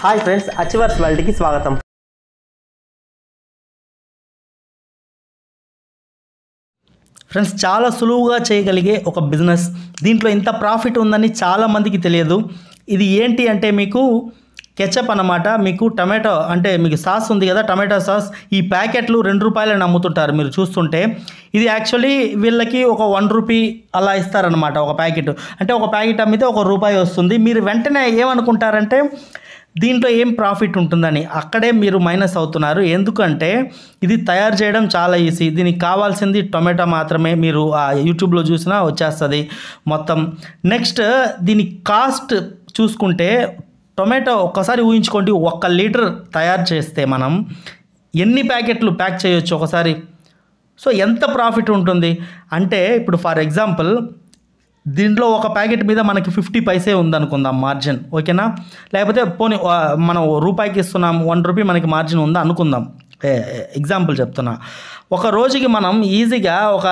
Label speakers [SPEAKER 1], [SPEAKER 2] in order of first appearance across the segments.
[SPEAKER 1] hi friends achievers వరల్డ్కి స్వాగతం friends చాలా సులువుగా చేయగలిగే ఒక బిజినెస్ దీంట్లో ఇంత ప్రాఫిట్ ఉందని చాలామందికి తెలియదు ఇది ఏంటి అంటే మీకు కెచప్ అనమాట మీకు టమాటో అంటే మీకు సాస్ ఉంది కదా టమాటో సాస్ ఈ ప్యాకెట్లు రెండు రూపాయలని అమ్ముతుంటారు మీరు చూస్తుంటే ఇది యాక్చువల్లీ వీళ్ళకి ఒక వన్ రూపీ అలా ఇస్తారనమాట ఒక ప్యాకెట్ అంటే ఒక ప్యాకెట్ అమ్మితే ఒక రూపాయి వస్తుంది మీరు వెంటనే ఏమనుకుంటారంటే దీంట్లో ఏం ప్రాఫిట్ ఉంటుందని అక్కడే మీరు మైనస్ అవుతున్నారు ఎందుకంటే ఇది తయారు చేయడం చాలా ఈజీ దీనికి కావాల్సింది టొమాటో మాత్రమే మీరు ఆ యూట్యూబ్లో చూసినా వచ్చేస్తుంది మొత్తం నెక్స్ట్ దీని కాస్ట్ చూసుకుంటే టొమాటో ఒక్కసారి ఊహించుకోండి ఒక్క లీటర్ తయారు చేస్తే మనం ఎన్ని ప్యాకెట్లు ప్యాక్ చేయొచ్చు ఒకసారి సో ఎంత ప్రాఫిట్ ఉంటుంది అంటే ఇప్పుడు ఫర్ ఎగ్జాంపుల్ దీంట్లో ఒక ప్యాకెట్ మీద మనకి ఫిఫ్టీ పైసే ఉందనుకుందాం మార్జిన్ ఓకేనా లేకపోతే పోనీ మనం రూపాయికి ఇస్తున్నాం వన్ రూపీ మనకి మార్జిన్ ఉందా అనుకుందాం ఎగ్జాంపుల్ చెప్తున్నా ఒక రోజుకి మనం ఈజీగా ఒక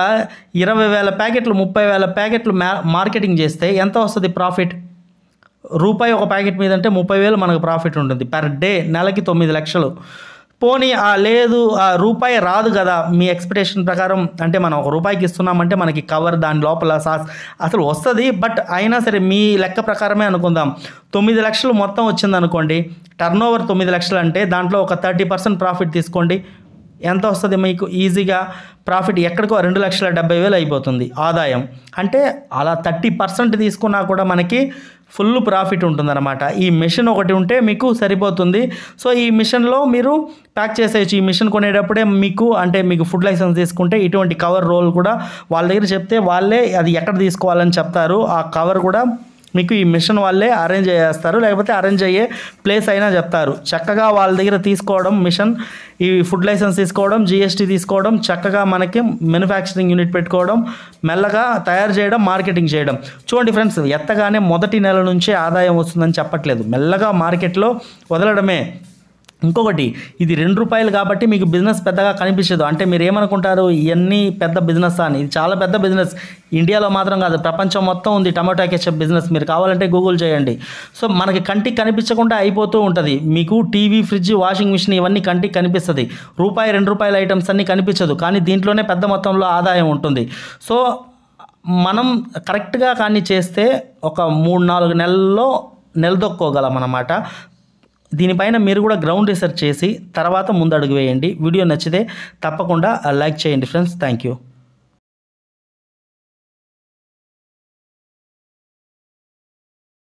[SPEAKER 1] ఇరవై వేల ప్యాకెట్లు ముప్పై వేల ప్యాకెట్లు మార్కెటింగ్ చేస్తే ఎంత వస్తుంది ప్రాఫిట్ రూపాయి ఒక ప్యాకెట్ మీద అంటే ముప్పై వేలు మనకు ప్రాఫిట్ ఉంటుంది పర్ డే నెలకి తొమ్మిది లక్షలు పోనీ ఆ లేదు ఆ రూపాయి రాదు కదా మీ ఎక్స్పెక్టేషన్ ప్రకారం అంటే మనం ఒక రూపాయికి ఇస్తున్నామంటే మనకి కవర్ దాని లోపల సాస్ అసలు వస్తుంది బట్ అయినా సరే మీ లెక్క ప్రకారమే అనుకుందాం తొమ్మిది లక్షలు మొత్తం వచ్చిందనుకోండి టర్న్ ఓవర్ తొమ్మిది లక్షలు అంటే దాంట్లో ఒక థర్టీ పర్సెంట్ ప్రాఫిట్ తీసుకోండి ఎంత వస్తుంది మీకు ఈజీగా ప్రాఫిట్ ఎక్కడికో రెండు లక్షల డెబ్బై వేలు అయిపోతుంది ఆదాయం అంటే అలా థర్టీ పర్సెంట్ తీసుకున్నా కూడా మనకి ఫుల్ ప్రాఫిట్ ఉంటుందన్నమాట ఈ మిషన్ ఒకటి ఉంటే మీకు సరిపోతుంది సో ఈ మిషన్లో మీరు ప్యాక్ చేసేయచ్చు ఈ మిషన్ కొనేటప్పుడే మీకు అంటే మీకు ఫుడ్ లైసెన్స్ తీసుకుంటే ఇటువంటి కవర్ రోల్ కూడా వాళ్ళ దగ్గర చెప్తే వాళ్ళే అది ఎక్కడ తీసుకోవాలని చెప్తారు ఆ కవర్ కూడా మీకు ఈ మిషన్ వాళ్ళే అరేంజ్ చేస్తారు లేకపోతే అరేంజ్ అయ్యే ప్లేస్ అయినా చెప్తారు చక్కగా వాళ్ళ దగ్గర తీసుకోవడం మిషన్ ఈ ఫుడ్ లైసెన్స్ తీసుకోవడం జిఎస్టీ తీసుకోవడం చక్కగా మనకి మ్యానుఫ్యాక్చరింగ్ యూనిట్ పెట్టుకోవడం మెల్లగా తయారు చేయడం మార్కెటింగ్ చేయడం చూడండి ఫ్రెండ్స్ ఎత్తగానే మొదటి నెల నుంచే ఆదాయం వస్తుందని చెప్పట్లేదు మెల్లగా మార్కెట్లో వదలడమే ఇంకొకటి ఇది రెండు రూపాయలు కాబట్టి మీకు బిజినెస్ పెద్దగా కనిపించదు అంటే మీరు ఏమనుకుంటారు ఇవన్నీ పెద్ద బిజినెస్ అని ఇది చాలా పెద్ద బిజినెస్ ఇండియాలో మాత్రం కాదు ప్రపంచం మొత్తం ఉంది టమాటా కెచప్ బిజినెస్ మీరు కావాలంటే గూగుల్ చేయండి సో మనకి కంటికి కనిపించకుండా అయిపోతూ ఉంటుంది మీకు టీవీ ఫ్రిడ్జ్ వాషింగ్ మిషన్ ఇవన్నీ కంటికి కనిపిస్తుంది రూపాయి రెండు రూపాయల ఐటమ్స్ అన్నీ కనిపించదు కానీ దీంట్లోనే పెద్ద మొత్తంలో ఆదాయం ఉంటుంది సో మనం కరెక్ట్గా కానీ చేస్తే ఒక మూడు నాలుగు నెలల్లో నిలదొక్కోగలం అన్నమాట దీనిపైన మీరు కూడా గ్రౌండ్ రీసెర్చ్ చేసి తర్వాత ముందడుగు వేయండి వీడియో నచ్చితే తప్పకుండా లైక్ చేయండి ఫ్రెండ్స్ థ్యాంక్ యూ